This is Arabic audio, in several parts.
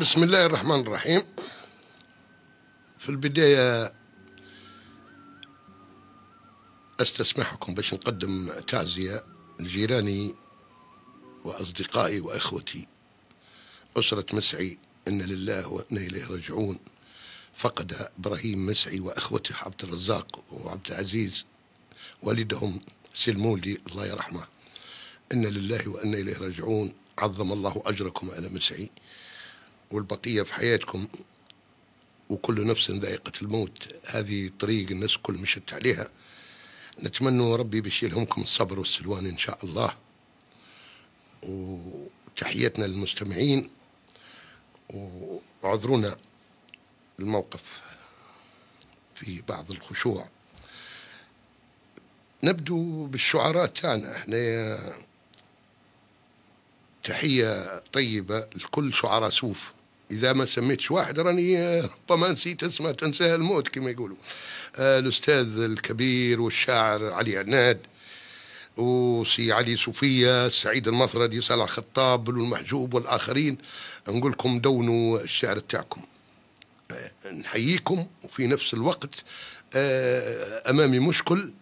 بسم الله الرحمن الرحيم في البداية أستسمحكم باش نقدم تعزية لجيراني وأصدقائي وإخوتي أسرة مسعي إن لله وإنا إليه راجعون فقد إبراهيم مسعي وإخوته عبد الرزاق وعبد العزيز والدهم سلمولي الله يرحمه إن لله وإنا إليه راجعون عظم الله أجركم على مسعي والبقية في حياتكم وكل نفس ذائقة الموت هذه طريق الناس الكل مشت عليها نتمنى ربي باش يلهمكم الصبر والسلوان إن شاء الله وتحياتنا للمستمعين وعذرونا الموقف في بعض الخشوع نبدو بالشعراء تاعنا احنا تحية طيبة لكل شعراء سوف إذا ما سميتش واحد راني ربما آه، نسيت اسمه تنساها الموت كما يقولوا آه الأستاذ الكبير والشاعر علي عناد وسي علي صوفية سعيد المصردي صالح خطاب والمحجوب والآخرين نقول لكم دونوا الشعر تاعكم آه، نحييكم وفي نفس الوقت آه، أمامي مشكل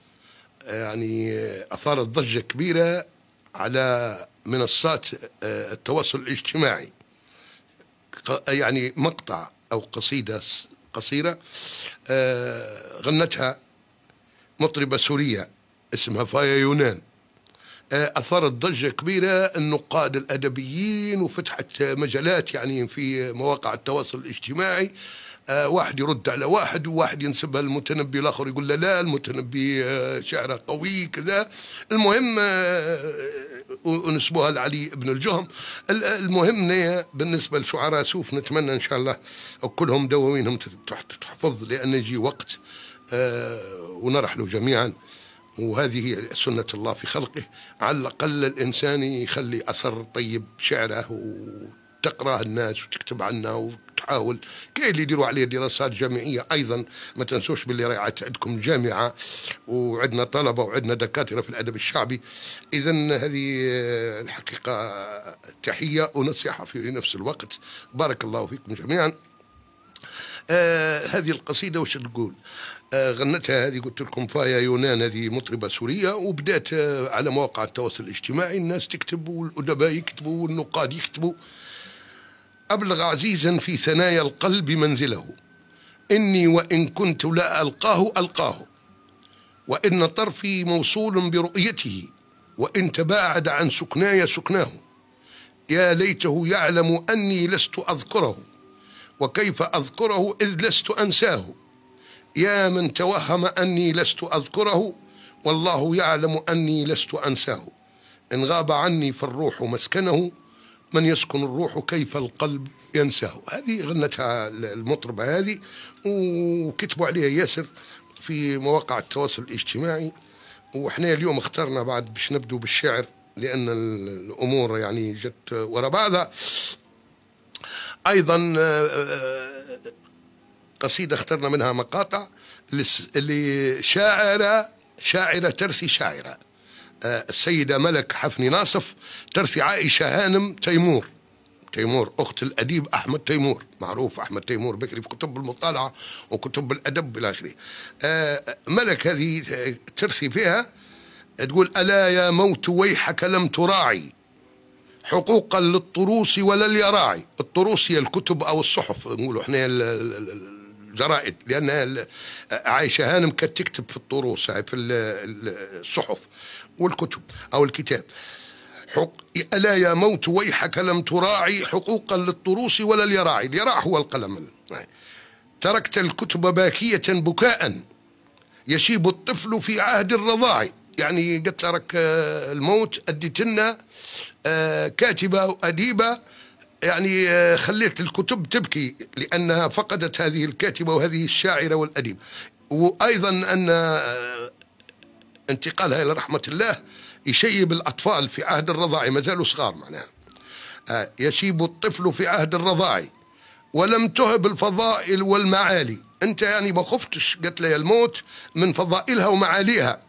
يعني أثارت ضجة كبيرة على منصات آه، التواصل الاجتماعي يعني مقطع أو قصيدة قصيرة آه، غنتها مطربة سورية اسمها فايا يونان آه، اثارت ضجه كبيره النقاد الادبيين وفتحت مجالات يعني في مواقع التواصل الاجتماعي واحد يرد على واحد وواحد ينسبها للمتنبي الاخر يقول له لا المتنبي شعره قوي كذا المهم ونسبوها لعلي بن الجهم المهم بالنسبة لشعراء سوف نتمنى إن شاء الله كلهم دواوينهم تحفظ لأن يجي وقت آه، ونرحلوا جميعا وهذه سنة الله في خلقه على الأقل الإنسان يخلي أثر طيب شعره تقراه الناس وتكتب عنها وتحاول كاين اللي يديروا عليه دراسات جامعيه ايضا ما تنسوش باللي راهي عندكم جامعه وعندنا طلبه وعندنا دكاتره في الادب الشعبي اذا هذه الحقيقه تحيه ونصيحه في نفس الوقت بارك الله فيكم جميعا آه هذه القصيده وش تقول آه، غنتها هذه قلت لكم فايا يونان هذه مطربه سوريه وبدات آه، على مواقع التواصل الاجتماعي الناس تكتب والادباء يكتبوا والنقاد يكتبوا أبلغ عزيزا في ثنايا القلب منزله إني وإن كنت لا ألقاه ألقاه وإن طرفي موصول برؤيته وإن تباعد عن سكناي سكناه يا ليته يعلم أني لست أذكره وكيف أذكره إذ لست أنساه يا من توهم أني لست أذكره والله يعلم أني لست أنساه إن غاب عني فالروح مسكنه من يسكن الروح كيف القلب ينساه هذه غنتها المطربة هذه وكتبوا عليها ياسر في مواقع التواصل الاجتماعي وإحنا اليوم اخترنا بعد باش نبدو بالشعر لأن الأمور يعني جت ورا بعضها أيضا قصيدة اخترنا منها مقاطع لشاعرة شاعرة ترثي شاعرة السيدة ملك حفني ناصف ترثي عائشة هانم تيمور تيمور أخت الأديب أحمد تيمور معروف أحمد تيمور بكري في كتب المطالعة وكتب الأدب إلى آخره آه، ملك هذه ترثي فيها تقول ألا يا موت ويحك لم تراعي حقوقا للطروس ولا اليراعي الطروس هي الكتب أو الصحف نقولوا احنا الجرائد لأن عايشة هانم كانت تكتب في الطروس في الصحف والكتب أو الكتاب حق... ألا يا موت ويحك لم تراعي حقوقا للطروس ولا اليراعي اليراع هو القلم تركت الكتب باكية بكاء يشيب الطفل في عهد الرضاع يعني قلت لك آه، الموت أديت لنا آه، كاتبة وأديبة يعني آه، خليت الكتب تبكي لأنها فقدت هذه الكاتبة وهذه الشاعرة والأديب وأيضا أن انتقالها إلى رحمة الله يشيب الأطفال في عهد الرضاعي ما زالوا صغار معناها آه، يشيب الطفل في عهد الرضاعي ولم تهب الفضائل والمعالي أنت يعني ما خفتش قلت لي الموت من فضائلها ومعاليها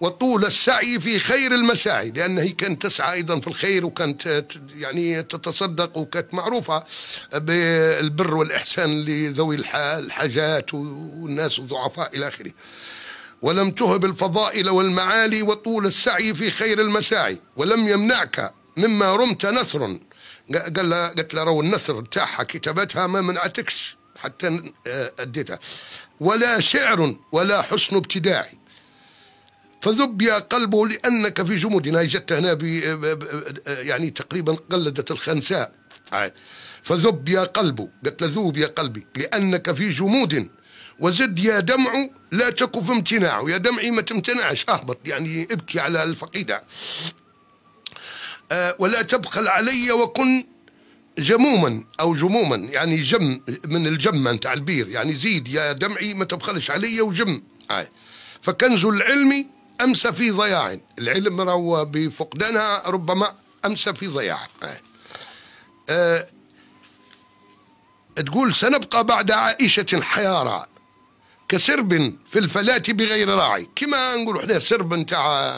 وطول السعي في خير المساعي لأن هي كانت تسعى أيضا في الخير وكانت يعني تتصدق وكانت معروفة بالبر والإحسان لذوي الحاجات والناس الضعفاء إلى آخره ولم تهب الفضائل والمعالي وطول السعي في خير المساعي ولم يمنعك مما رمت نثر قال لها قلت لها رو النثر تاعها كتابتها ما منعتكش حتى آه، اديتها ولا شعر ولا حسن ابتداعي فذب يا قلبه لانك في جمودنا جت هنا آه، آه، يعني تقريبا قلدت الخنساء فذب يا قلبه قلت له ذوب يا قلبي لانك في جمود وزد يا دمع لا تكف في امتناع يا دمعي ما تمتنعش اهبط يعني ابكي على الفقيدة أه ولا تبخل علي وكن جموما او جموما يعني جم من الجمة نتاع البير يعني زيد يا دمعي ما تبخلش علي وجم آه. فكنز العلم امسى في ضياع العلم روى بفقدانها ربما امسى في ضياع آه. أه تقول سنبقى بعد عائشة حيارى كسرب في الفلاة بغير راعي كما نقولوا احنا سرب نتاع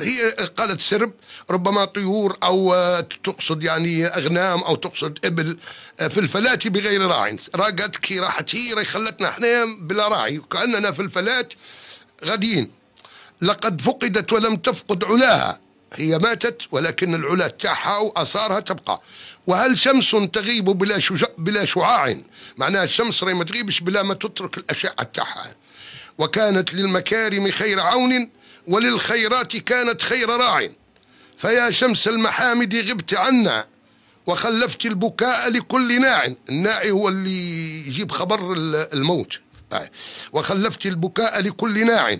هي قالت سرب ربما طيور او تقصد يعني اغنام او تقصد ابل في الفلاة بغير راعي راقت كي راحت هي راي خلتنا احنا بلا راعي وكاننا في الفلاة غاديين لقد فقدت ولم تفقد علاها هي ماتت ولكن العلا تاعها واثارها تبقى وهل شمس تغيب بلا شجاع بلا شعاع معناها الشمس راهي ما تغيبش بلا ما تترك الاشعه تاعها وكانت للمكارم خير عون وللخيرات كانت خير راع فيا شمس المحامد غبت عنا وخلفت البكاء لكل ناع الناعي هو اللي يجيب خبر الموت آه. وخلفت البكاء لكل ناع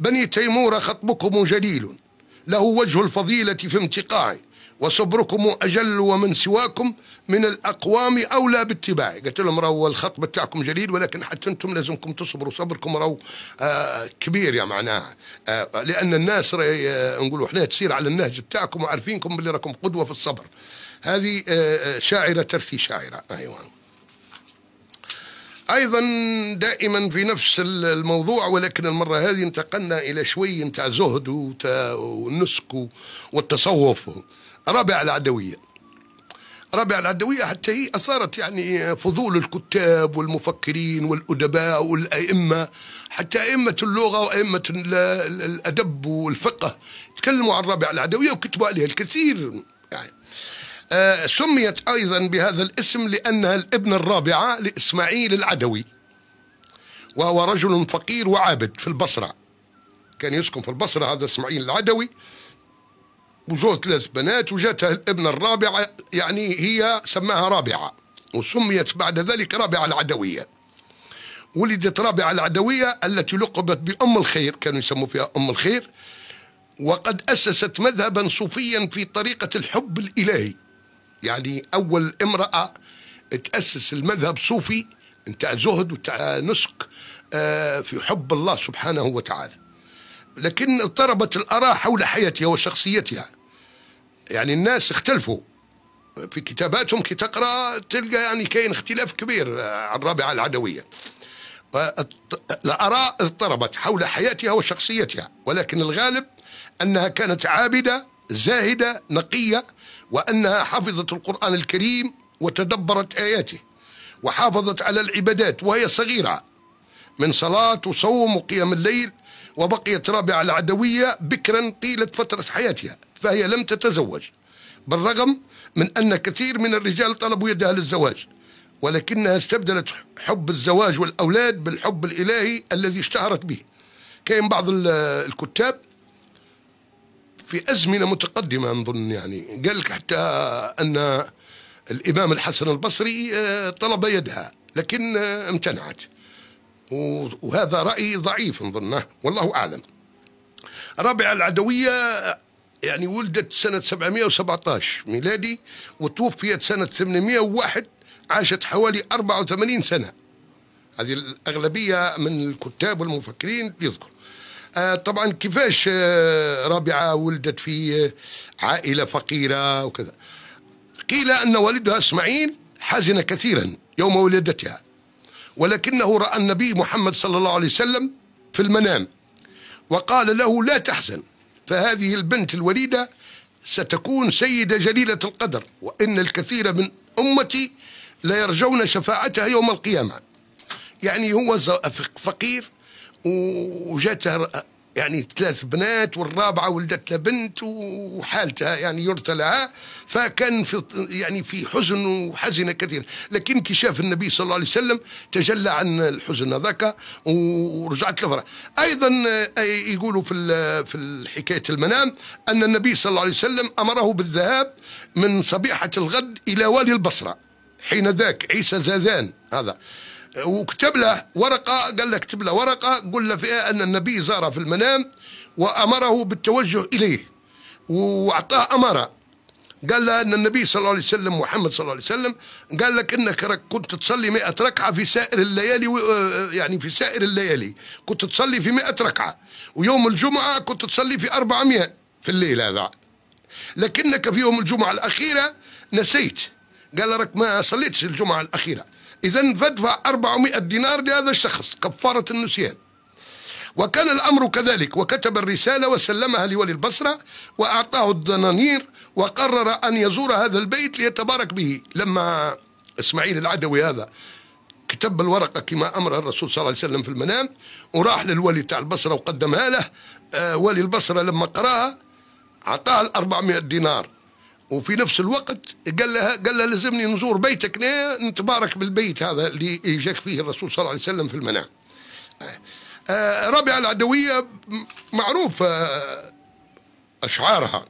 بني تيمور خطبكم جليل له وجه الفضيلة في امتقاعه وصبركم أجل ومن سواكم من الأقوام أولى باتباعي قلت لهم راهو الخطبة تاعكم جليل ولكن حتى أنتم لازمكم تصبروا صبركم راهو آه كبير يا معناها آه لأن الناس آه نقولوا احنا تسير على النهج تاعكم وعارفينكم اللي راكم قدوة في الصبر هذه آه, آه، شاعرة ترثي شاعرة آه، أيوة ايضا دائما في نفس الموضوع ولكن المره هذه انتقلنا الى شوي نتاع زهد ونسك والتصوف رابع العدويه رابع العدويه حتى هي اثارت يعني فضول الكتاب والمفكرين والادباء والائمه حتى ائمه اللغه وائمه الادب والفقه تكلموا عن رابع العدويه وكتبوا عليها الكثير يعني آه، سميت أيضا بهذا الاسم لأنها الابن الرابعة لإسماعيل العدوي وهو رجل فقير وعابد في البصرة كان يسكن في البصرة هذا إسماعيل العدوي وزوج ثلاث بنات وجاتها الابنة الرابعة يعني هي سماها رابعة وسميت بعد ذلك رابعة العدوية ولدت رابعة العدوية التي لقبت بأم الخير كانوا يسموا فيها أم الخير وقد أسست مذهبا صوفيا في طريقة الحب الإلهي يعني أول امرأة تأسس المذهب صوفي انت زهد وانتهى نسك آه، في حب الله سبحانه وتعالى لكن اضطربت الآراء حول حياتها وشخصيتها يعني الناس اختلفوا في كتاباتهم كي تقرا تلقى يعني كاين اختلاف كبير آه، عن الرابعه العدويه الآراء اضطربت حول حياتها وشخصيتها ولكن الغالب أنها كانت عابدة زاهدة نقية وأنها حفظت القرآن الكريم وتدبرت آياته وحافظت على العبادات وهي صغيرة من صلاة وصوم وقيام الليل وبقيت رابعة العدوية بكرا طيلة فترة حياتها فهي لم تتزوج بالرغم من أن كثير من الرجال طلبوا يدها للزواج ولكنها استبدلت حب الزواج والأولاد بالحب الإلهي الذي اشتهرت به كان بعض الكتاب في أزمنة متقدمة نظن يعني قال لك حتى أن الإمام الحسن البصري آه، طلب يدها لكن آه، امتنعت وهذا رأي ضعيف نظنه والله أعلم رابعة العدوية يعني ولدت سنة 717 ميلادي وتوفيت سنة 801 عاشت حوالي 84 سنة هذه الأغلبية من الكتاب والمفكرين يذكر آه، طبعا كيفاش آه، رابعه ولدت في آه، عائله فقيره وكذا قيل ان والدها اسماعيل حزن كثيرا يوم ولادتها ولكنه راى النبي محمد صلى الله عليه وسلم في المنام وقال له لا تحزن فهذه البنت الوليده ستكون سيده جليله القدر وان الكثير من امتي ليرجون شفاعتها يوم القيامه يعني هو فقير وجاتها يعني ثلاث بنات والرابعه ولدت لها بنت وحالتها يعني يرثى لها فكان في يعني في حزن وحزن كثير لكن كي شاف النبي صلى الله عليه وسلم تجلى عن الحزن هذاك ورجعت لفرح ايضا آه، يقولوا في في حكايه المنام ان النبي صلى الله عليه وسلم امره بالذهاب من صبيحه الغد الى والي البصره حين ذاك عيسى زاذان هذا وكتب له ورقة قال له اكتب له ورقة قل له فيها أن النبي زاره في المنام وأمره بالتوجه إليه وأعطاه أمره قال له أن النبي صلى الله عليه وسلم محمد صلى الله عليه وسلم قال لك أنك كنت تصلي 100 ركعة في سائر الليالي آه، آه، يعني في سائر الليالي كنت تصلي في 100 ركعة ويوم الجمعة كنت تصلي في 400 في الليل هذا لكنك في يوم الجمعة الأخيرة نسيت قال لك ما صليتش الجمعة الأخيرة إذا فادفع 400 دينار لهذا الشخص كفارة النسيان وكان الأمر كذلك وكتب الرسالة وسلمها لولي البصرة وأعطاه الدنانير وقرر أن يزور هذا البيت ليتبارك به لما إسماعيل العدوي هذا كتب الورقة كما أمر الرسول صلى الله عليه وسلم في المنام وراح للولي تاع البصرة وقدمها له آه ولي البصرة لما قراها أعطاه ال 400 دينار وفي نفس الوقت قال لها قال لها لازمني نزور بيتك نتبارك بالبيت هذا اللي جاك فيه الرسول صلى الله عليه وسلم في المنام آه، آه، رابعة العدوية معروفة آه، أشعارها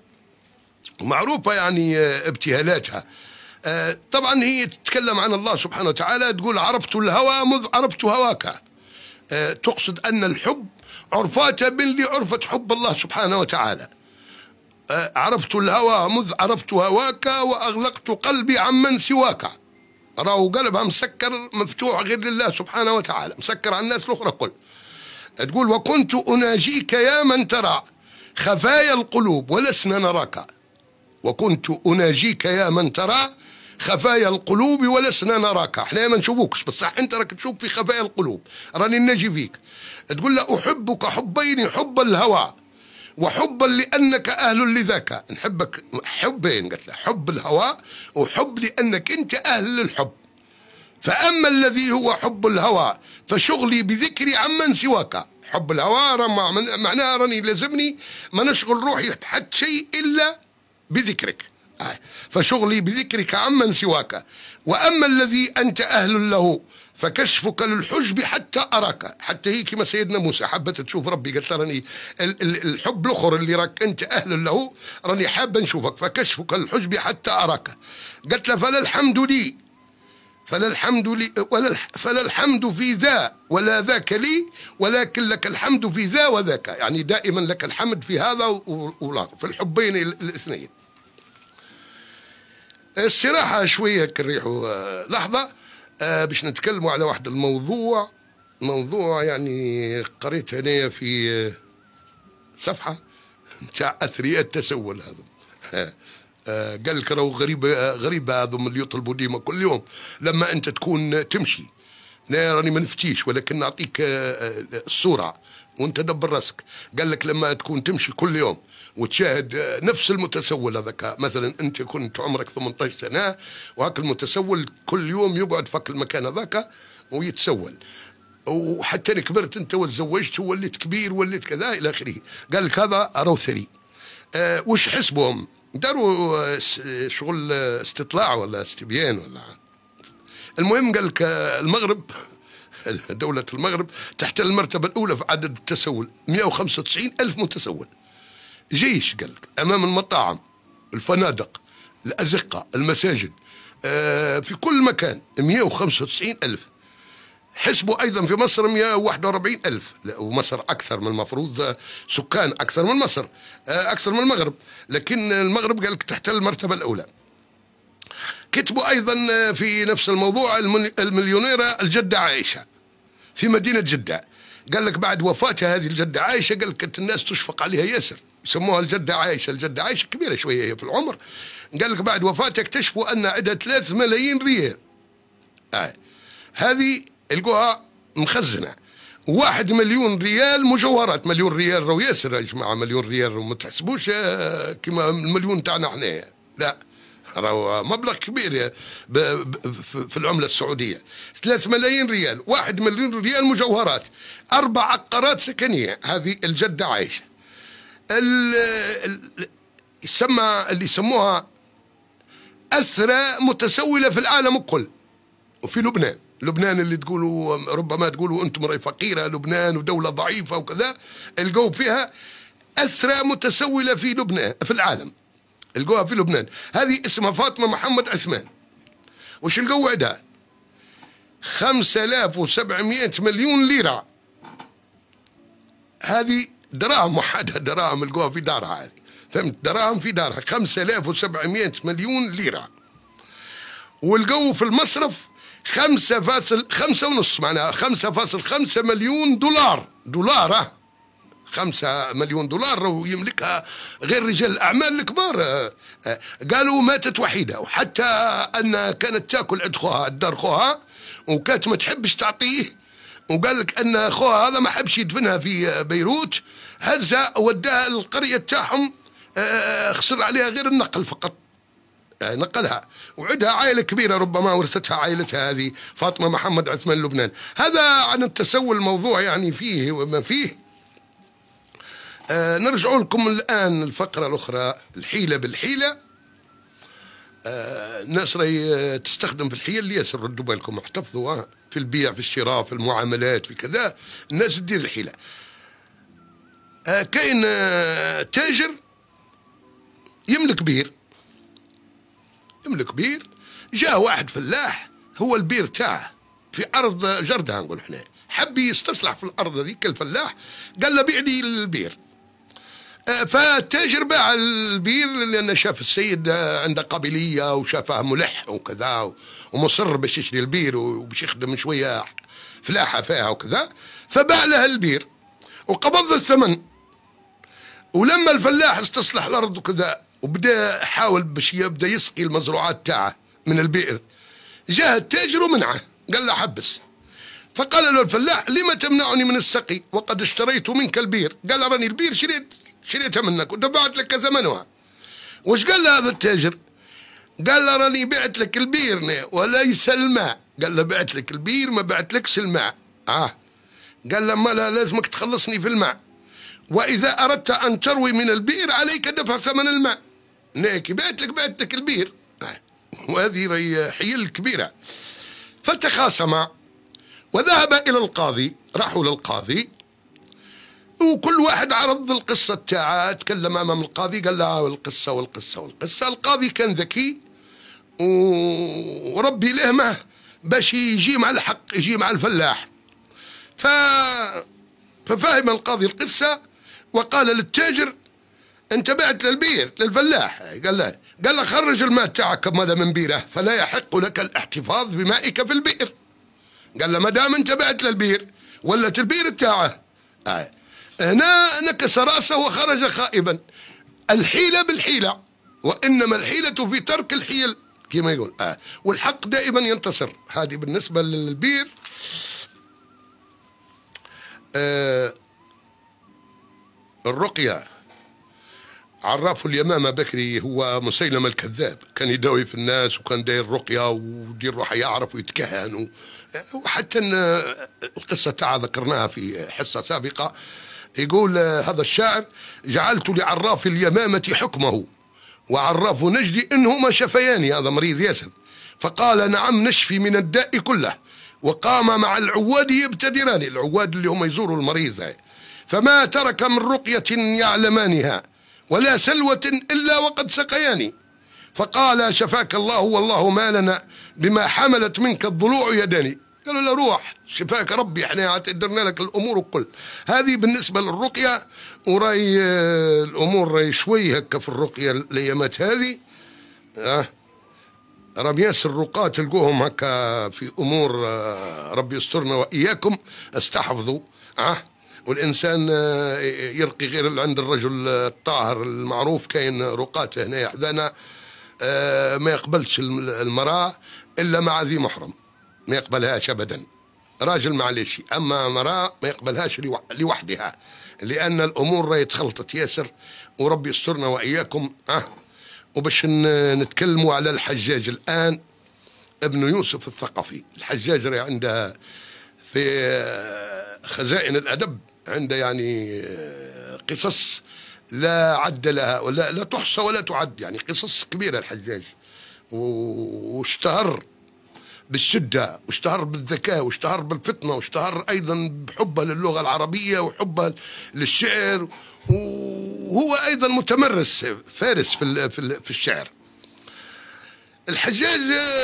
ومعروفة يعني ابتهالاتها طبعا هي تتكلم عن الله سبحانه وتعالى تقول عرفت الهوى مذ عرفت هواك تقصد أن الحب عرفات باللي عرفت حب الله سبحانه وتعالى أه، عرفت الهوى مذ عرفت هواك وأغلقت قلبي عمن سواك راهو قلبها مسكر مفتوح غير لله سبحانه وتعالى مسكر على الناس الأخرى كل تقول وكنت أناجيك يا من ترى خفايا القلوب ولسنا نراك وكنت أناجيك يا من ترى خفايا القلوب ولسنا نراك احنا ما نشوفوكش بصح انت راك تشوف في خفايا القلوب راني نجي فيك تقول له احبك حبين حب الهوى وحبا لأنك أهل لذاك نحبك حبين قالت له حب الهوى وحب لأنك أنت أهل للحب فأما الذي هو حب الهوى فشغلي بذكري عمن سواك حب الهوى معناها راني لازمني ما نشغل روحي بحد شيء إلا بذكرك آه. فشغلي بذكرك عمن سواك وأما الذي أنت أهل له فكشفك للحجب حتى أراك حتى هي كما سيدنا موسى حبت تشوف ربي قالت راني الحب الأخر اللي راك أنت أهل له راني حابة نشوفك فكشفك للحجب حتى أراك قالت له فلا الحمد لي فلا الحمد لي ولا فلا الحمد في ذا ولا ذاك لي ولكن لك الحمد في ذا وذاك يعني دائما لك الحمد في هذا ولا في الحبين الاثنين استراحة شوية كنريحوا لحظة آه، باش نتكلموا على واحد الموضوع موضوع يعني قريت هنا في آه، صفحة نتاع أثرياء التسول هذا آه، قال لك راهو غريبة غريبة هذم اللي يطلبوا ديما كل يوم لما أنت تكون تمشي انا راني ما نفتيش ولكن نعطيك آه، آه، الصوره وانت دبر راسك قال لك لما تكون تمشي كل يوم وتشاهد آه، نفس المتسول هذاك مثلا انت كنت عمرك 18 سنه وهاك المتسول كل يوم يقعد فك المكان هذاك ويتسول وحتى انا كبرت انت وتزوجت ووليت كبير وليت كذا الى اخره قال لك هذا روثري أه وش حسبهم داروا شغل استطلاع ولا استبيان ولا المهم قال لك المغرب دولة المغرب تحتل المرتبة الأولى في عدد التسول 195 ألف متسول جيش قال لك أمام المطاعم الفنادق الأزقة المساجد آه، في كل مكان 195 ألف حسبوا أيضا في مصر 141 ألف ومصر أكثر من المفروض آه، سكان أكثر من مصر آه، أكثر من المغرب لكن المغرب قال لك تحتل المرتبة الأولى كتبوا أيضا آه، في نفس الموضوع المليونيرة الجدة عائشة في مدينة جدة قال لك بعد وفاتها هذه الجدة عائشة قال لك كانت الناس تشفق عليها ياسر يسموها الجدة عائشة الجدة عائشة كبيرة شوية هي في العمر قال لك بعد وفاتها اكتشفوا أن عندها 3 ملايين ريال آه. هذه القوها مخزنة واحد مليون ريال مجوهرات مليون ريال رو ياسر يا جماعة مليون ريال وما ما تحسبوش آه، كما المليون تاعنا احنا لا راهو مبلغ كبير في العمله السعوديه 3 ملايين ريال 1 مليون ريال مجوهرات اربع عقارات سكنيه هذه الجده عايشه يسمى اللي يسموها اسرى متسوله في العالم الكل وفي لبنان لبنان اللي تقولوا ربما تقولوا انتم رأي فقيره لبنان ودوله ضعيفه وكذا القوا فيها اسرى متسوله في لبنان في العالم القوها في لبنان هذه اسمها فاطمة محمد عثمان وش خمسة عندها 5700 مليون ليرة هذه دراهم وحدها دراهم القوها في دارها هذه فهمت دراهم في دارها 5700 مليون ليرة ولقوا في المصرف خمسة فاصل خمسة ونص معناها خمسة فاصل خمسة مليون دولار دولار خمسة مليون دولار ويملكها غير رجال الأعمال الكبار آه، آه، قالوا ماتت وحيدة وحتى أنها كانت تاكل عند خوها الدار خوها وكانت ما تحبش تعطيه وقال لك أن خوها هذا ما حبش يدفنها في بيروت هزها وداها للقرية تاعهم آه، خسر عليها غير النقل فقط نقلها وعدها عائلة كبيرة ربما ورثتها عائلتها هذه فاطمة محمد عثمان لبنان هذا عن التسول الموضوع يعني فيه وما فيه آه، نرجع لكم الآن الفقرة الأخرى الحيلة بالحيلة آه، الناس راهي آه، تستخدم في الحيل ياسر ردوا بالكم احتفظوا في البيع في الشراء في المعاملات في كذا الناس تدير الحيلة كاين تاجر يملك بير يملك بير جاء واحد فلاح هو البير تاعه في أرض جردها نقول احنا حب يستصلح في الأرض هذيك الفلاح قال له بيع لي البير فتجربة على البير لأنه شاف السيد عنده قابلية وشافه ملح وكذا ومصر باش يشري البير وباش يخدم شوية فلاحة فيها وكذا فباع له البير وقبض الثمن ولما الفلاح استصلح الأرض وكذا وبدا حاول باش يبدا يسقي المزروعات تاعه من البئر جاء التاجر ومنعه قال له حبس فقال له الفلاح لما تمنعني من السقي وقد اشتريت منك البير قال راني البير شريت شريتها منك وتبعت لك ثمنها وش قال له هذا التاجر قال له راني بعت لك البير وليس الماء قال له بعت لك البير ما بعت لك الماء اه قال له ما لا لازمك تخلصني في الماء واذا اردت ان تروي من البئر عليك دفع ثمن الماء ناكي بعت لك بعت لك البئر آه. وهذه راهي حيل كبيره فتخاصما وذهب الى القاضي راحوا للقاضي وكل واحد عرض القصة تاعه تكلم أمام القاضي قال له آه، القصة والقصة والقصة القاضي كان ذكي وربي لهمه باش يجي مع الحق يجي مع الفلاح ف... ففهم القاضي القصة وقال للتاجر انت بعت للبير للفلاح قال له قال له خرج الماء تاعك ماذا من بيره فلا يحق لك الاحتفاظ بمائك في البئر قال له ما دام انت بعت للبير ولا البير تاعه آه. هنا نكس رأسه وخرج خائبا الحيلة بالحيلة وإنما الحيلة في ترك الحيل كما يقول آه. والحق دائما ينتصر هذه بالنسبة للبير آه الرقية عراف اليمامة بكري هو مسيلم الكذاب كان يداوي في الناس وكان داير رقية ودير روحه يعرف ويتكهن آه. وحتى القصة تاع ذكرناها في حصة سابقة يقول آه، هذا الشاعر جعلت لعراف اليمامة حكمه وعراف نجدي إنهما شفياني هذا مريض ياسر فقال نعم نشفي من الداء كله وقام مع العواد يبتدران العواد اللي هم يزوروا المريض هاي فما ترك من رقية يعلمانها ولا سلوة إلا وقد سقياني فقال شفاك الله والله ما لنا بما حملت منك الضلوع يداني قالوا له روح شفاك ربي احنا درنا لك الامور الكل هذه بالنسبه للرقيه وراي الامور راي شوي هكا في الرقيه الايامات هذه اه راهم ياسر الرقاة تلقوهم هكا في امور آه، ربي يسترنا واياكم استحفظوا اه والانسان آه، يرقي غير عند الرجل الطاهر المعروف كاين رقاة هنا حدانا آه، ما يقبلش المراه الا مع ذي محرم ما يقبلهاش أبدا راجل معليش أما امرأة ما يقبلهاش لوحدها لأن الأمور راهي تخلطت ياسر وربي يسترنا وإياكم أه وباش نتكلموا على الحجاج الآن ابن يوسف الثقفي الحجاج راهي عنده في خزائن الأدب عنده يعني آه، قصص لا عد لها ولا لا تحصى ولا تعد يعني قصص كبيرة الحجاج واشتهر بالشدة واشتهر بالذكاء واشتهر بالفطنة واشتهر أيضا بحبه للغة العربية وحبه للشعر وهو أيضا متمرس فارس في, في الشعر الحجاج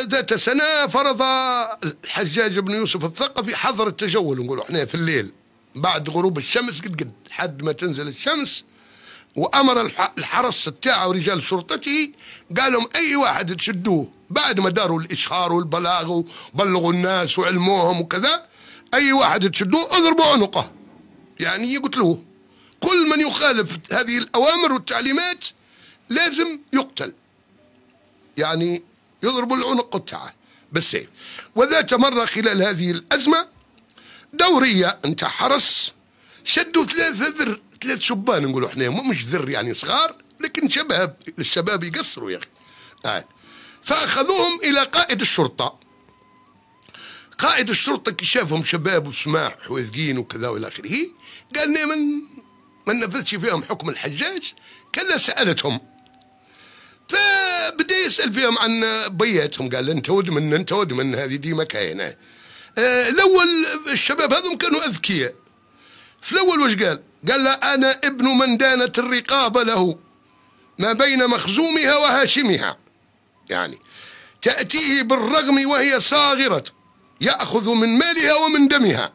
ذات سنة فرض الحجاج بن يوسف الثقفي حظر التجول نقولوا احنا في الليل بعد غروب الشمس قد قد حد ما تنزل الشمس وأمر الحرس تاعه ورجال شرطته قالهم أي واحد تشدوه بعد ما داروا الاشهار والبلاغ وبلغوا الناس وعلموهم وكذا اي واحد تشدوه اضربوا عنقه يعني يقتلوه كل من يخالف هذه الاوامر والتعليمات لازم يقتل يعني يضرب العنق بتاعه بالسيف وذات مرة خلال هذه الأزمة دورية انت حرس شدوا ثلاثة ذر ثلاث شبان نقولوا احنا مش ذر يعني صغار لكن شباب الشباب يقصروا يا أخي آه. فأخذوهم إلى قائد الشرطة قائد الشرطة كي شافهم شباب وسماح وذقين وكذا والى اخره قال لي نعم، من ما نفذش فيهم حكم الحجاج كلا سالتهم فبدا يسال فيهم عن بياتهم قال انت ود من انت ود من هذه ديما كاينه آه الاول الشباب هذم كانوا اذكياء في الاول واش قال؟ قال لا انا ابن من دانت الرقاب له ما بين مخزومها وهاشمها يعني تأتيه بالرغم وهي صاغرة يأخذ من مالها ومن دمها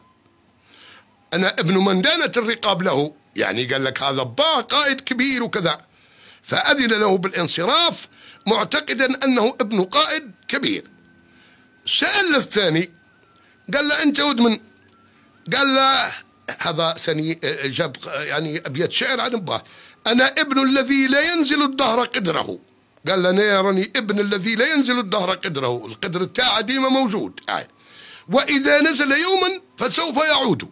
أنا ابن من دانت الرقاب له يعني قال لك هذا أباه قائد كبير وكذا فأذن له بالانصراف معتقدا أنه ابن قائد كبير سأل الثاني قال له أنت ودمن قال له هذا ثاني جاب يعني أبيات شعر عن أباه أنا ابن الذي لا ينزل الدهر قدره قال لنا يا راني ابن الذي لا ينزل الدهر قدره القدر تاعه ديما موجود آه. وإذا نزل يوما فسوف يعود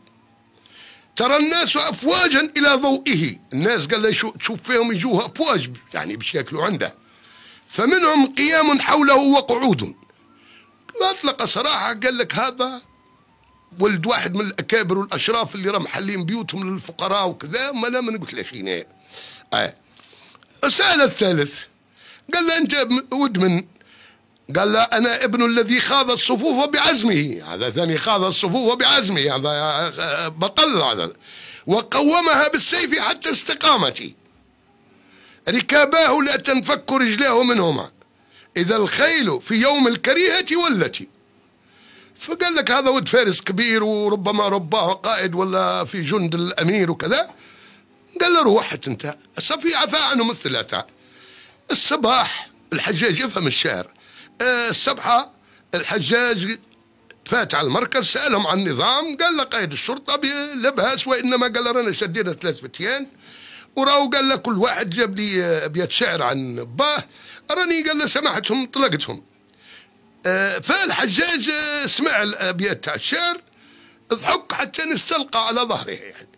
ترى الناس أفواجا إلى ضوئه الناس قال لي تشوف فيهم يجوها أفواج يعني باش ياكلوا عنده فمنهم قيام حوله وقعود ما أطلق صراحة قال لك هذا ولد واحد من الأكابر والأشراف اللي راه محلين بيوتهم للفقراء وكذا ما لا ما قلت له آه. السؤال الثالث قال له أنت ود من قال له أنا ابن الذي خاض الصفوف بعزمه هذا ثاني خاض الصفوف بعزمه هذا آه، آه، بطل هذا وقومها بالسيف حتى استقامتي ركاباه لا تنفك رجلاه منهما إذا الخيل في يوم الكريهة والتي فقال لك هذا ود فارس كبير وربما رباه قائد ولا في جند الأمير وكذا قال له روحت أنت صفي عفا عنهم الثلاثة الصباح الحجاج يفهم الشعر آه، الصبحة الحجاج فات على المركز سألهم عن النظام قال له قائد الشرطة بالابهاس وإنما قال رانا شدينا ثلاث فتيان وراو قال له كل واحد جاب لي أبيات شعر عن باه راني قال له سمحتهم طلقتهم آه، فالحجاج آه، سمع الأبيات تاع الشعر ضحك حتى نستلقى على ظهره يعني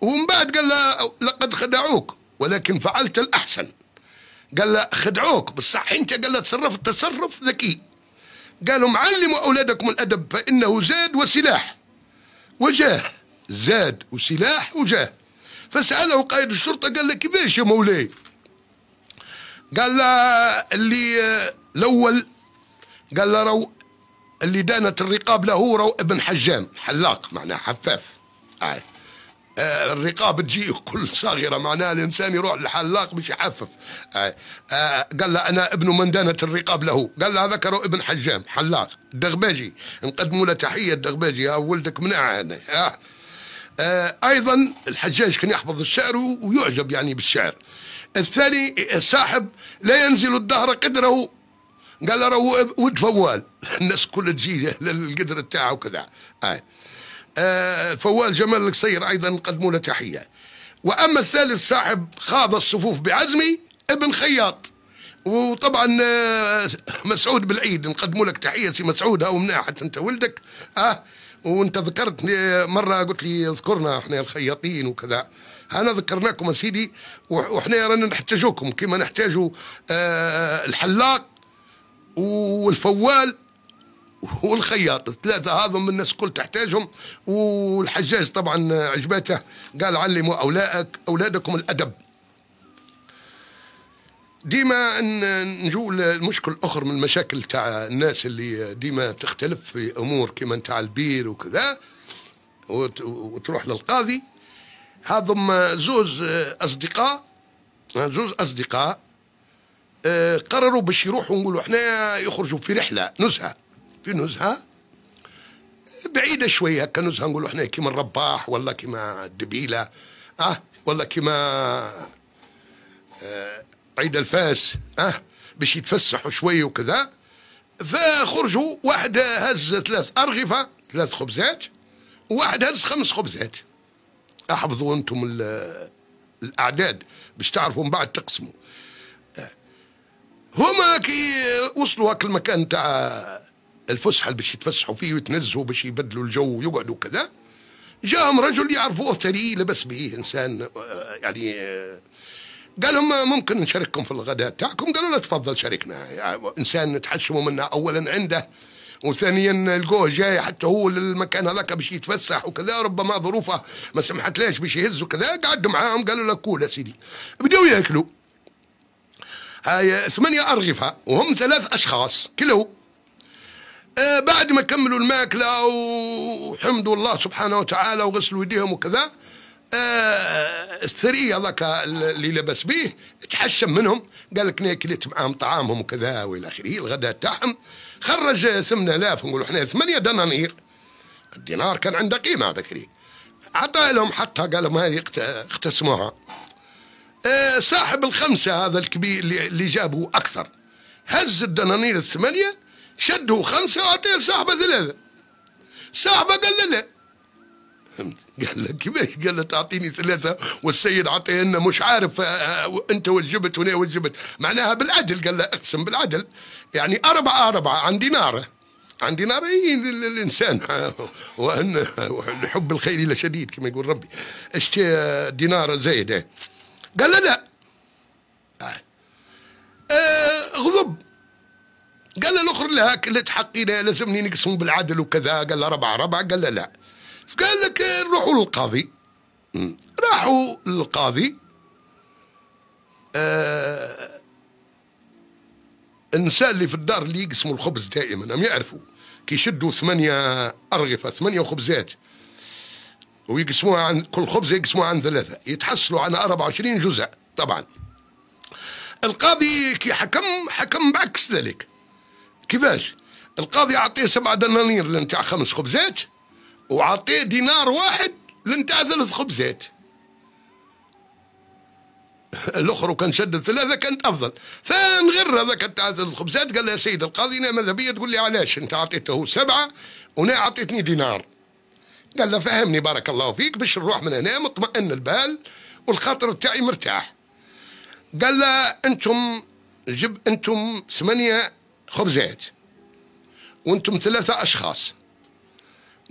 ومن بعد قال له لقد خدعوك ولكن فعلت الأحسن قال له خدعوك بالصح انت قال له تصرفت تصرف ذكي قالوا معلموا اولادكم الادب فانه زاد وسلاح وجاه زاد وسلاح وجاه فساله قائد الشرطه قال له كيفاش يا مولاي قال له اللي آه، الاول قال له رو اللي دانت الرقاب له رو ابن حجام حلاق معناه حفاف آه. آه، الرقاب تجي كل صغيرة معناها الإنسان يروح للحلاق باش يحفف آه، آه، قال له أنا ابن مندانة الرقاب له قال له هذاك ابن حجام حلاق الدغباجي نقدموا له تحية الدغباجي ولدك منع هنا آه. ايضا الحجاج كان يحفظ الشعر ويعجب يعني بالشعر الثاني صاحب لا ينزل الدهر قدره قال له ود فوال الناس كل تجي للقدر تاعه وكذا آه. الفوال آه، جمال القصير أيضا نقدموا له تحية وأما الثالث صاحب خاض الصفوف بعزمي ابن خياط وطبعا آه، مسعود بالعيد نقدموا لك تحيه سي مسعود او حتى انت ولدك اه وانت ذكرت آه، مره قلت لي اذكرنا احنا الخياطين وكذا انا ذكرناكم يا سيدي واحنا رانا نحتاجوكم كما نحتاجوا الحلاق والفوال والخياط الثلاثة هذم الناس الكل تحتاجهم والحجاج طبعا عجباته قال علموا أولادك أولادكم الأدب ديما نجو لمشكل اخر من المشاكل تاع الناس اللي ديما تختلف في امور كما تاع البير وكذا وتروح للقاضي هذم زوز اصدقاء زوز اصدقاء آه، قرروا باش يروحوا نقولوا احنا يخرجوا في رحله نزهه في نزهه بعيده شويه كنزهه نقولوا احنا كيما الرباح ولا كيما الدبيله اه ولا كيما آه عيد الفاس اه باش يتفسحوا شويه وكذا فخرجوا واحد هز ثلاث ارغفه ثلاث خبزات وواحد هز خمس خبزات احفظوا انتم الاعداد باش تعرفوا من بعد تقسموا آه، هما كي وصلوا هاك المكان تاع الفسحه اللي باش يتفسحوا فيه ويتنزهوا باش يبدلوا الجو ويقعدوا كذا جاهم رجل يعرفوه ثري لبس به انسان آه، يعني آه، قال لهم ممكن نشارككم في الغداء تاعكم قالوا له تفضل شاركنا يعني انسان نتحشموا منه اولا عنده وثانيا لقوه جاي حتى هو للمكان هذاك باش يتفسح وكذا ربما ظروفه ما سمحت ليش باش يهز وكذا قعد معاهم قالوا له كول يا سيدي بداوا ياكلوا هاي ثمانيه ارغفه وهم ثلاث اشخاص كلوا آه، بعد ما كملوا الماكلة وحمدوا الله سبحانه وتعالى وغسلوا يديهم وكذا آه، الثري هذاك اللي لبس به تحشم منهم قال لك انا كليت معاهم طعامهم وكذا والى اخره الغداء تاعهم خرج 8000 نقولوا احنا ثمانيه دنانير الدينار كان عنده قيمه بكري عطى لهم حتى قال لهم هذه اقتسموها آه، صاحب الخمسه هذا الكبير اللي جابه اكثر هز الدنانير الثمانيه شده خمسة وعطيه لصاحبه ثلاثة صاحبه قال له لا فهمت قال له كيفاش قال له تعطيني ثلاثة والسيد لنا مش عارف آه، آه، أنت وجبت وأنا وجبت معناها بالعدل قال له اقسم بالعدل يعني أربعة أربعة عن دينار عن دينار إيه، الإنسان وأن حب الخير لشديد كما يقول ربي اشتي دينار زايد إيه؟ قال له لا آه، غضب قال له الاخر لها كل تحقي لا لازمني نقسم بالعدل وكذا قال له ربع ربع قال له لا فقال لك نروحوا للقاضي راحوا للقاضي آه الانسان اللي في الدار اللي يقسموا الخبز دائما هم يعرفوا كي يشدوا ثمانية أرغفة ثمانية خبزات ويقسموها عن كل خبزة يقسموها عن ثلاثة يتحصلوا على 24 جزء طبعا القاضي كي حكم حكم بعكس ذلك كيفاش القاضي عطيه سبعة دنانير لنتاع خمس خبزات وعطيه دينار واحد لنتاع ثلاث خبزات الاخر وكان شد الثلاثه كانت افضل فنغر هذاك تاع الخبزات قال له يا سيد القاضي انا نعم بيا تقول لي علاش انت اعطيته سبعه وانا اعطيتني دينار قال له فهمني بارك الله فيك باش نروح من هنا مطمئن البال والخاطر تاعي مرتاح قال له انتم جب انتم ثمانيه خبزات وانتم ثلاثة أشخاص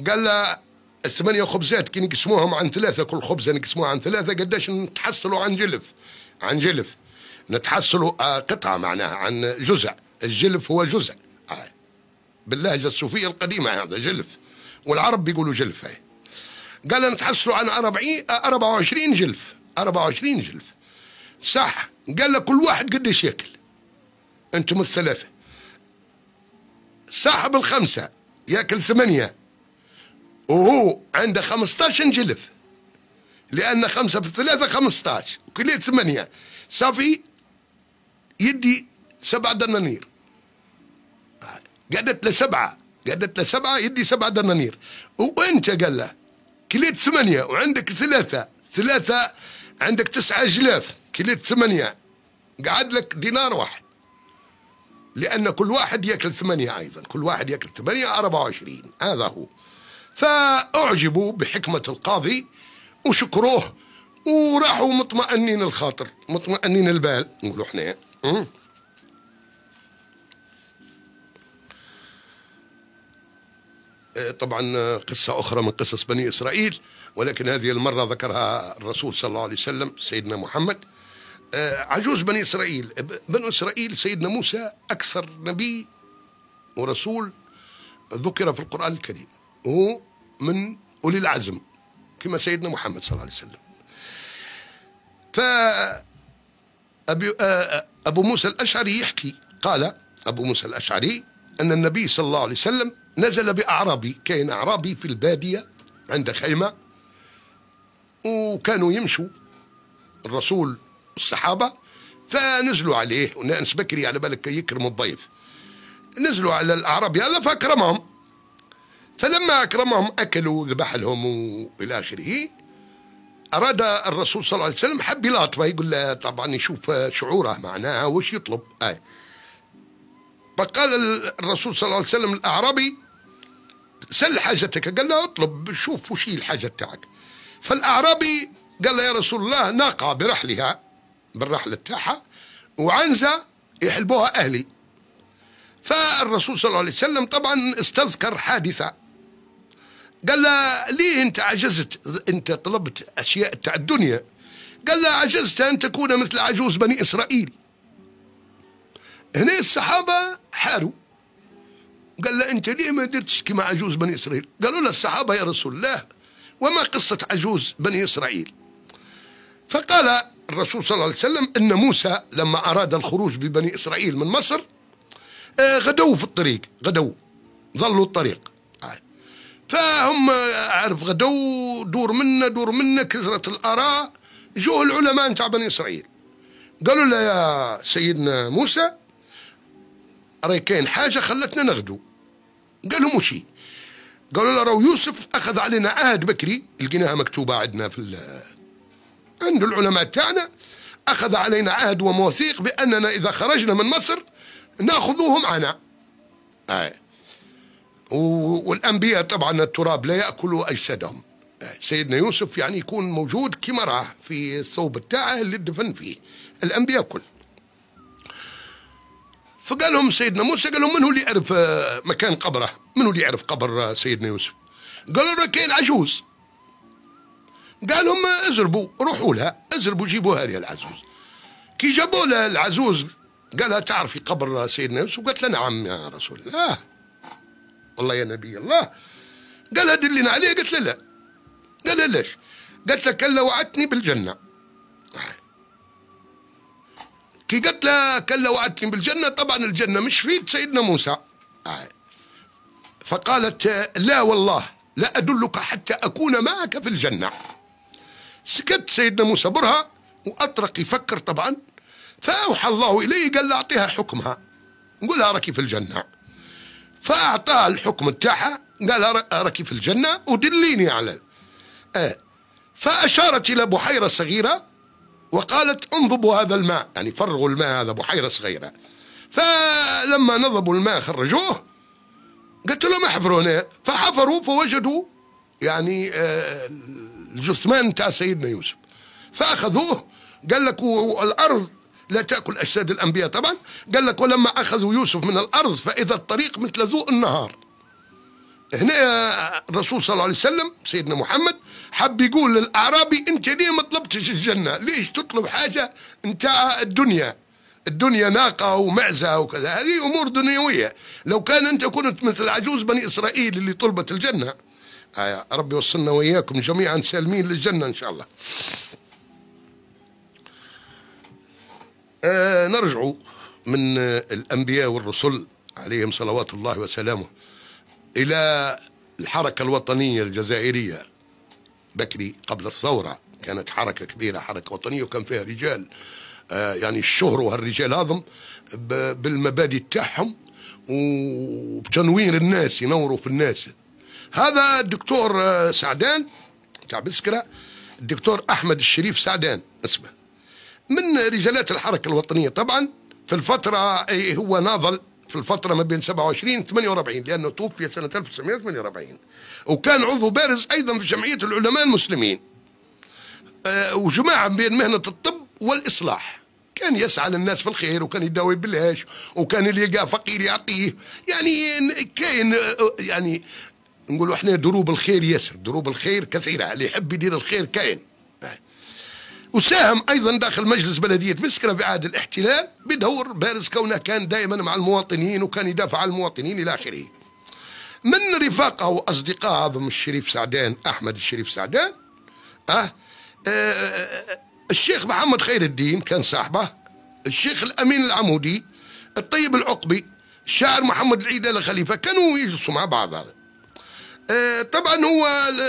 قال له الثمانية خبزات كي نقسموهم عن ثلاثة كل خبزة نقسموها عن ثلاثة قداش نتحصلوا عن جلف عن جلف نتحصلوا آه، قطعة معناها عن جزء الجلف هو جزء آه، باللهجة الصوفية القديمة هذا جلف والعرب بيقولوا جلف هاي قال نتحصلوا عن 40 24 آه، جلف 24 جلف صح قال له كل واحد قديش ياكل انتم الثلاثه صاحب الخمسة ياكل ثمانية وهو عنده 15 جلف لأن خمسة في ثلاثة 15 وكلية ثمانية صافي يدي سبعة دنانير قعدت له سبعة قعدت له سبعة يدي سبعة دنانير وأنت قال له كليت ثمانية وعندك ثلاثة ثلاثة عندك تسعة جلاف كليت ثمانية قعد لك دينار واحد لأن كل واحد يأكل ثمانية أيضا كل واحد يأكل ثمانية أربعة وعشرين هذا هو فأعجبوا بحكمة القاضي وشكروه وراحوا مطمئنين الخاطر مطمئنين البال نقولوا احنا إيه، طبعا قصة أخرى من قصص بني إسرائيل ولكن هذه المرة ذكرها الرسول صلى الله عليه وسلم سيدنا محمد آه، عجوز بني إسرائيل بنو إسرائيل سيدنا موسى أكثر نبي ورسول ذكر في القرآن الكريم هو من أولي العزم كما سيدنا محمد صلى الله عليه وسلم ف آه، أبو موسى الأشعري يحكي قال أبو موسى الأشعري أن النبي صلى الله عليه وسلم نزل بأعرابي كان أعرابي في البادية عند خيمة وكانوا يمشوا الرسول الصحابه فنزلوا عليه وناس بكري على بالك يكرم الضيف نزلوا على الاعرابي هذا فاكرمهم فلما اكرمهم اكلوا ذبح لهم والى اخره اراد الرسول صلى الله عليه وسلم حب يلاطفه يقول له طبعا يشوف شعوره معناها وش يطلب آه. فقال الرسول صلى الله عليه وسلم الاعرابي سل حاجتك قال له اطلب شوف وش هي الحاجه تاعك فالاعرابي قال له يا رسول الله ناقه برحلها بالرحلة تاعها وعنزة يحلبوها أهلي فالرسول صلى الله عليه وسلم طبعا استذكر حادثة قال له ليه أنت عجزت أنت طلبت أشياء تاع الدنيا قال له عجزت أن تكون مثل عجوز بني إسرائيل هنا الصحابة حاروا قال له أنت ليه ما درتش كما عجوز بني إسرائيل قالوا له الصحابة يا رسول الله وما قصة عجوز بني إسرائيل فقال الرسول صلى الله عليه وسلم أن موسى لما أراد الخروج ببني إسرائيل من مصر آه، غدوا في الطريق غدوا ظلوا الطريق آه. فهم عارف غدوا دور منا دور منا كثرة الآراء جو العلماء نتاع بني إسرائيل قالوا له يا سيدنا موسى راي كاين حاجة خلتنا نغدو قالوا وشي قالوا له راهو يوسف أخذ علينا عهد بكري لقيناها مكتوبة عندنا في عند العلماء تاعنا أخذ علينا عهد ومواثيق بأننا إذا خرجنا من مصر ناخذوه معنا آه. والأنبياء طبعا التراب لا يأكل أجسادهم آه. سيدنا يوسف يعني يكون موجود كما راه في الثوب تاعه اللي دفن فيه الأنبياء كل فقال لهم سيدنا موسى قال لهم من هو اللي يعرف آه، مكان قبره من هو اللي يعرف قبر آه، سيدنا يوسف قالوا له كاين عجوز قال لهم ازربوا روحوا لها ازربوا جيبوا هذه العزوز كي جابوا لها العزوز قالها تعرفي قبر سيدنا يوسف قالت له نعم يا رسول الله والله يا نبي الله قالها دلينا عليه قالت له لا قال لها ليش قالت له كلا وعدتني بالجنة كي قالت له كلا وعدتني بالجنة طبعا الجنة مش فيد سيدنا موسى فقالت لا والله لا أدلك حتى أكون معك في الجنة سكت سيدنا موسى برهة وأطرق يفكر طبعا فأوحى الله إليه قال له أعطيها حكمها نقولها راكي في الجنة فأعطاها الحكم تاعها قال راكي في الجنة ودليني على آه فأشارت إلى بحيرة صغيرة وقالت انضبوا هذا الماء يعني فرغوا الماء هذا بحيرة صغيرة فلما نضبوا الماء خرجوه قلت لهم احفروا هنا فحفروا فوجدوا يعني آه الجثمان بتاع سيدنا يوسف فاخذوه قال لك والارض لا تاكل اجساد الانبياء طبعا قال لك ولما اخذوا يوسف من الارض فاذا الطريق مثل ضوء النهار هنا الرسول صلى الله عليه وسلم سيدنا محمد حب يقول للاعرابي انت ليه ما طلبتش الجنه ليش تطلب حاجه انت الدنيا الدنيا ناقة ومعزة وكذا هذه أمور دنيوية لو كان أنت كنت مثل عجوز بني إسرائيل اللي طلبت الجنة آية ربي يوصلنا وإياكم جميعا سالمين للجنة إن شاء الله آه نرجع من الأنبياء والرسل عليهم صلوات الله وسلامه إلى الحركة الوطنية الجزائرية بكري قبل الثورة كانت حركة كبيرة حركة وطنية وكان فيها رجال آه يعني الشهر وهالرجال هذم بالمبادئ تاعهم وبتنوير الناس ينوروا في الناس هذا الدكتور آه، سعدان تاع بسكرة الدكتور أحمد الشريف سعدان اسمه من رجالات الحركة الوطنية طبعا في الفترة إيه، هو ناضل في الفترة ما بين 27 48 لأنه توفي سنة 1948 وكان عضو بارز أيضا في جمعية العلماء المسلمين آه، وجماعة بين مهنة الطب والإصلاح كان يسعى للناس في الخير وكان يداوي بلاش وكان اللي يلقى فقير يعطيه يعني كاين آه، يعني نقولوا احنا دروب الخير ياسر دروب الخير كثيرة اللي يحب يدير الخير كاين وساهم ايضا داخل مجلس بلديه مسكره بعهد الاحتلال بدور بارز كونه كان دائما مع المواطنين وكان يدافع عن المواطنين الى اخره. من رفاقه واصدقاء عظم الشريف سعدان احمد الشريف سعدان أه, أه, أه الشيخ محمد خير الدين كان صاحبه الشيخ الامين العمودي الطيب العقبي الشاعر محمد العيد الخليفه كانوا يجلسوا مع بعض هذا آه، طبعا هو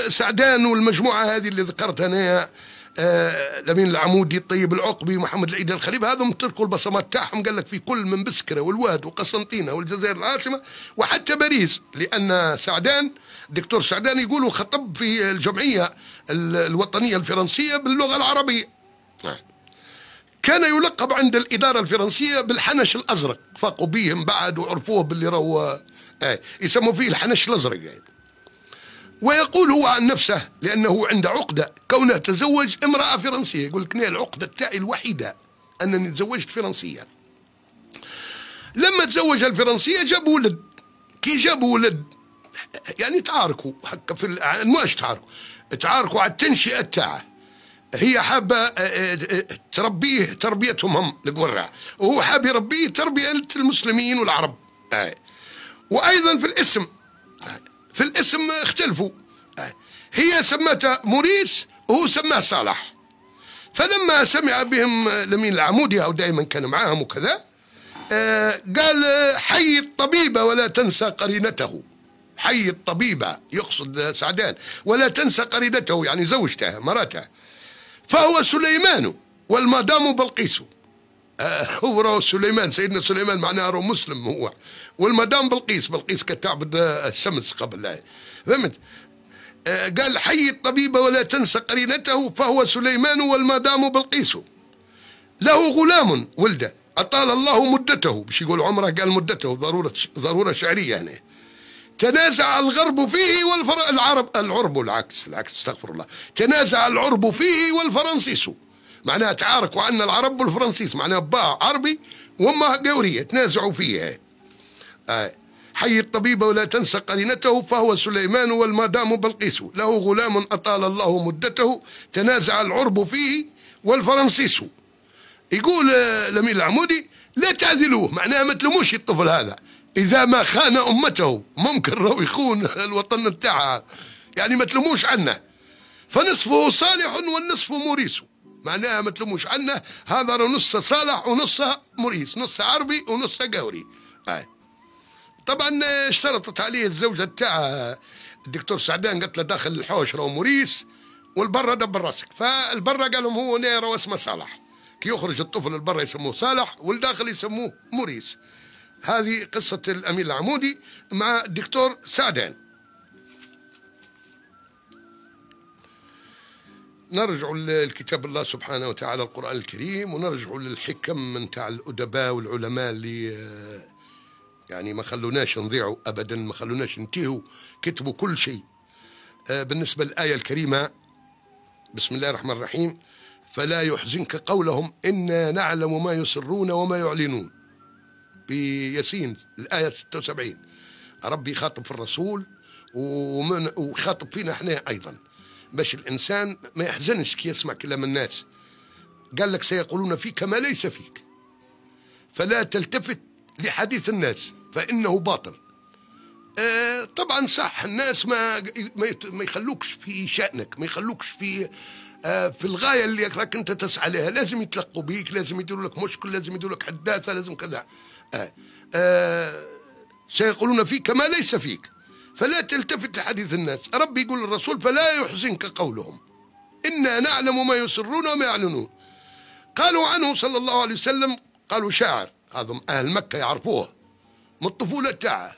سعدان والمجموعه هذه اللي ذكرتها انا آه، الامين العمودي الطيب العقبي محمد العيد الخليب هذم تركوا البصمات تاعهم قال لك في كل من بسكره والواد وقسنطينه والجزائر العاصمه وحتى باريس لان سعدان دكتور سعدان يقولوا خطب في الجمعيه الوطنيه الفرنسيه باللغه العربيه كان يلقب عند الإدارة الفرنسية بالحنش الأزرق فاقوا بهم بعد وعرفوه باللي راهو يسموا فيه الحنش الأزرق يعني ويقول هو عن نفسه لأنه عنده عقدة كونه تزوج امرأة فرنسية يقول لك العقدة تاعي الوحيدة أنني تزوجت فرنسية لما تزوج الفرنسية جاب ولد كي جاب ولد يعني تعاركوا هكا في ماش يعني تعاركوا تعاركوا على التنشئة تاعه هي حابة آه، آه، تربيه تربيتهم هم القرع وهو حاب يربيه تربية المسلمين والعرب آه. وأيضا في الاسم في الاسم اختلفوا هي سماتها موريس وهو سماه صالح فلما سمع بهم آه، لمين العمودي او دائما كان معاهم وكذا آه، قال آه، حي الطبيبه ولا تنسى قرينته حي الطبيبه يقصد سعدان ولا تنسى قرينته يعني زوجته مراته فهو سليمان والمدام بلقيس آه، هو راهو سليمان سيدنا سليمان معناها راهو مسلم هو والمدام بلقيس بلقيس كانت تعبد آه، الشمس قبل فهمت آه، قال حي الطبيب ولا تنسى قرينته فهو سليمان والمدام بلقيس له غلام ولده أطال الله مدته باش يقول عمره قال مدته ضرورة ضرورة شعرية هنا يعني. تنازع الغرب فيه والفر العرب العرب العكس العكس استغفر الله تنازع العرب فيه والفرنسيس معناها تعاركوا عنا العرب والفرنسيس معناها با عربي وما قورية تنازعوا فيها آه، حي الطبيب ولا تنسى قرينته فهو سليمان والمدام بلقيس له غلام أطال الله مدته تنازع العرب فيه والفرنسيس يقول آه، لمين العمودي لا تعذلوه معناها ما تلوموش الطفل هذا إذا ما خان أمته ممكن راهو يخون الوطن بتاعها يعني ما تلوموش عنا فنصفه صالح والنصف موريس معناها ما تلوموش عنا هذا نص صالح ونص مريس نص عربي ونص قوري آه. طبعا اشترطت عليه الزوجة تاع الدكتور سعدان قالت له داخل الحوش راهو موريس والبرة دبر راسك فالبرة قال لهم هو هنا واسمه اسمه صالح كي يخرج الطفل البرة يسموه صالح والداخل يسموه موريس هذه قصة الأمين العمودي مع الدكتور سعدان نرجع لكتاب الله سبحانه وتعالى القرآن الكريم ونرجع للحكم تاع الأدباء والعلماء اللي آه، يعني ما خلوناش نضيعوا أبدا ما خلوناش ننتهوا كتبوا كل شيء آه، بالنسبة للآية الكريمة بسم الله الرحمن الرحيم فلا يحزنك قولهم إنا نعلم ما يسرون وما يعلنون بياسين الآية 76 ربي خاطب في الرسول ومن وخاطب فينا احنا أيضاً باش الانسان ما يحزنش كي يسمع كلام الناس قال لك سيقولون فيك ما ليس فيك فلا تلتفت لحديث الناس فانه باطل آه طبعا صح الناس ما ما يخلوكش في شانك ما يخلوكش في آه في الغايه اللي راك انت تسعى لها لازم يتلقوا بيك لازم يديروا لك مشكل لازم يديروا لك حداثه لازم كذا آه. آه سيقولون فيك ما ليس فيك فلا تلتفت لحديث الناس ربي يقول الرسول فلا يحزنك قولهم إنا نعلم ما يسرون وما يعلنون قالوا عنه صلى الله عليه وسلم قالوا شاعر هذا أهل مكة يعرفوه من الطفولة تاعه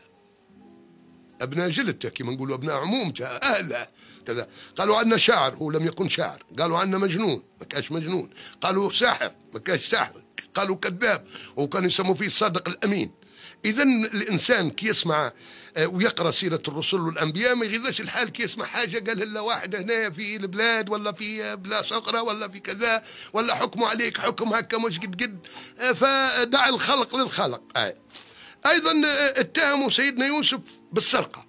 أبناء جلدته كما نقولوا أبناء عمومته أهله كذا قالوا عنا شاعر هو لم يكن شاعر قالوا عنا مجنون ما كانش مجنون قالوا ساحر ما كانش ساحر قالوا كذاب وكان يسموا فيه الصادق الأمين إذا الإنسان كي يسمع آه، ويقرأ سيرة الرسل والأنبياء ما يغيظش الحال كي يسمع حاجة قال إلا واحد هنا في البلاد ولا في بلا صغرى ولا في كذا ولا حكموا عليك حكم هكا مش قد قد آه، فدع الخلق للخلق آه. أيضا اتهموا سيدنا يوسف بالسرقة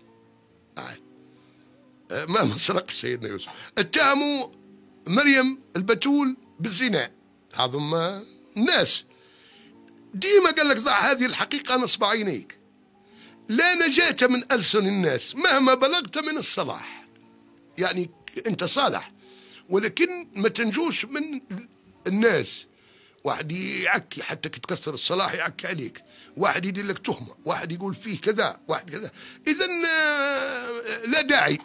ما ما سرقش سيدنا يوسف اتهموا مريم البتول بالزنا ما ناس ديما قال لك ضع هذه الحقيقة نصب عينيك لا نجاة من ألسن الناس مهما بلغت من الصلاح يعني أنت صالح ولكن ما تنجوش من الناس واحد يعكي حتى تكسر الصلاح يعكي عليك واحد يدير لك تهمة واحد يقول فيه كذا واحد كذا إذا آه، لا داعي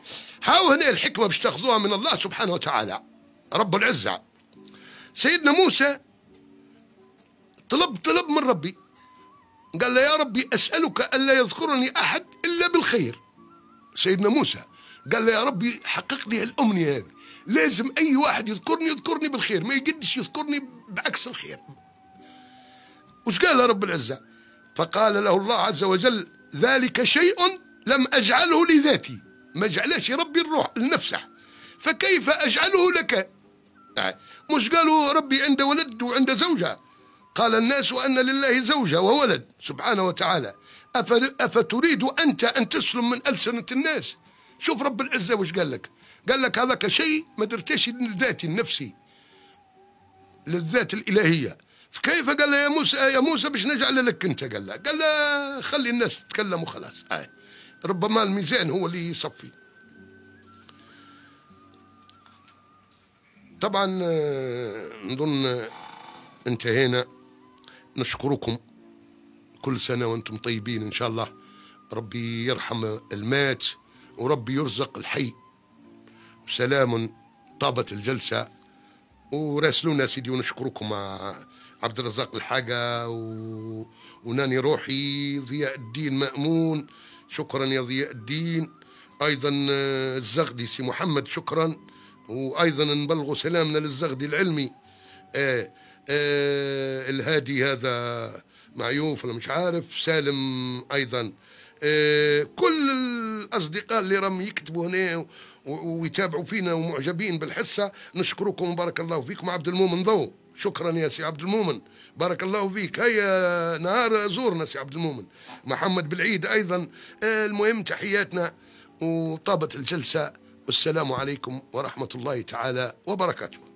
هاو هنا الحكمة باش تاخذوها من الله سبحانه وتعالى رب العزة سيدنا موسى طلب طلب من ربي قال له يا ربي أسألك ألا يذكرني أحد إلا بالخير سيدنا موسى قال له يا ربي حقق لي الأمنية هذه لازم أي واحد يذكرني يذكرني بالخير ما يقدش يذكرني بعكس الخير وش قال رب العزة فقال له الله عز وجل ذلك شيء لم أجعله لذاتي ما جعلش ربي الروح لنفسه فكيف أجعله لك مش قالوا ربي عنده ولد وعنده زوجة قال الناس أن لله زوجة وولد سبحانه وتعالى أفتريد أنت أن تسلم من ألسنة الناس شوف رب العزة وش قال لك قال لك هذاك شيء ما درتش لذاتي النفسي للذات الإلهية فكيف قال له يا موسى يا موسى باش نجعل لك أنت قال له قال له خلي الناس تتكلم وخلاص آه. ربما الميزان هو اللي يصفي طبعا آه، نظن آه، انتهينا نشكركم كل سنة وأنتم طيبين إن شاء الله ربي يرحم المات وربي يرزق الحي سلام طابت الجلسة وراسلونا سيدي ونشكركم عبد الرزاق الحاجة و... وناني روحي ضياء الدين مأمون شكرا يا ضياء الدين أيضا آه، الزغدي سي محمد شكرا وأيضا نبلغوا سلامنا للزغدي العلمي آه آه الهادي هذا معيوف ولا مش عارف سالم ايضا آه كل الاصدقاء اللي راهم يكتبوا هنا ويتابعوا فينا ومعجبين بالحصه نشكركم بارك الله فيكم عبد المؤمن ضو شكرا يا سي عبد المؤمن بارك الله فيك هيا نهار زورنا سي عبد المؤمن محمد بالعيد ايضا آه المهم تحياتنا وطابت الجلسه والسلام عليكم ورحمه الله تعالى وبركاته